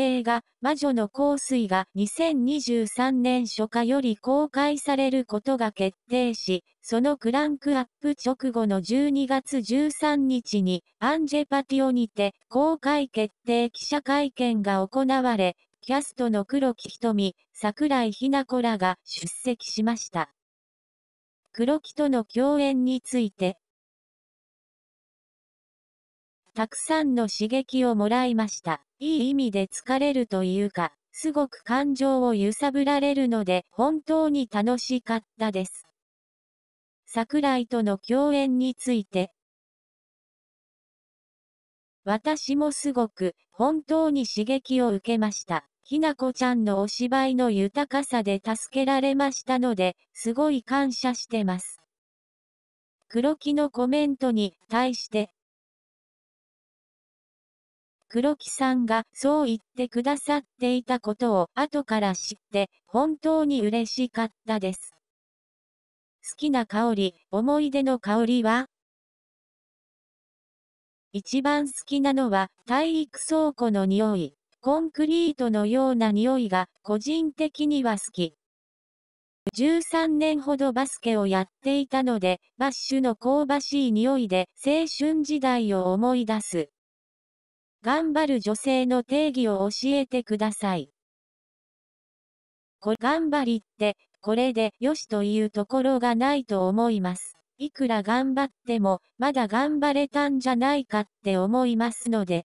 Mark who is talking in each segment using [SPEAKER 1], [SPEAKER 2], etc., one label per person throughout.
[SPEAKER 1] 映画、魔女の香水が2023年初夏より公開されることが決定し、そのクランクアップ直後の12月13日に、アンジェパティオにて公開決定記者会見が行われ、キャストの黒木瞳、桜井日奈子らが出席しました。黒木との共演について、たくさんの刺激をもらいました。いい意味で疲れるというか、すごく感情を揺さぶられるので本当に楽しかったです。桜井との共演について、私もすごく本当に刺激を受けました。ひなこちゃんのお芝居の豊かさで助けられましたので、すごい感謝してます。黒木のコメントに対して、黒木さんがそう言ってくださっていたことを後から知って本当に嬉しかったです。好きな香り、思い出の香りは一番好きなのは体育倉庫の匂い。コンクリートのような匂いが個人的には好き。13年ほどバスケをやっていたので、バッシュの香ばしい匂いで青春時代を思い出す。頑張る女性の定義を教えてください。こ頑張りって、これでよしというところがないと思います。いくら頑張っても、まだ頑張れたんじゃないかって思いますので。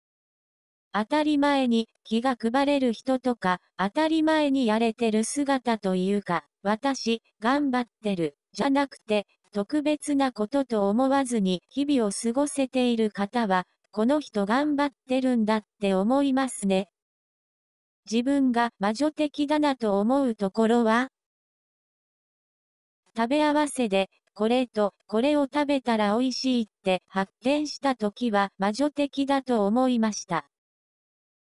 [SPEAKER 1] 当たり前に気が配れる人とか、当たり前にやれてる姿というか、私、頑張ってる、じゃなくて、特別なことと思わずに日々を過ごせている方は、この人頑張ってるんだって思いますね。自分が魔女的だなと思うところは食べ合わせで、これとこれを食べたら美味しいって発見した時は魔女的だと思いました。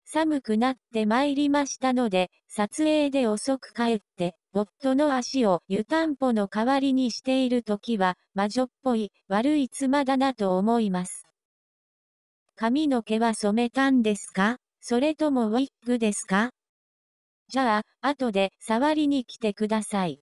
[SPEAKER 1] 寒くなってまいりましたので、撮影で遅く帰って、夫の足を湯たんぽの代わりにしている時は魔女っぽい悪い妻だなと思います。髪の毛は染めたんですかそれともウィッグですかじゃあ、後で触りに来てください。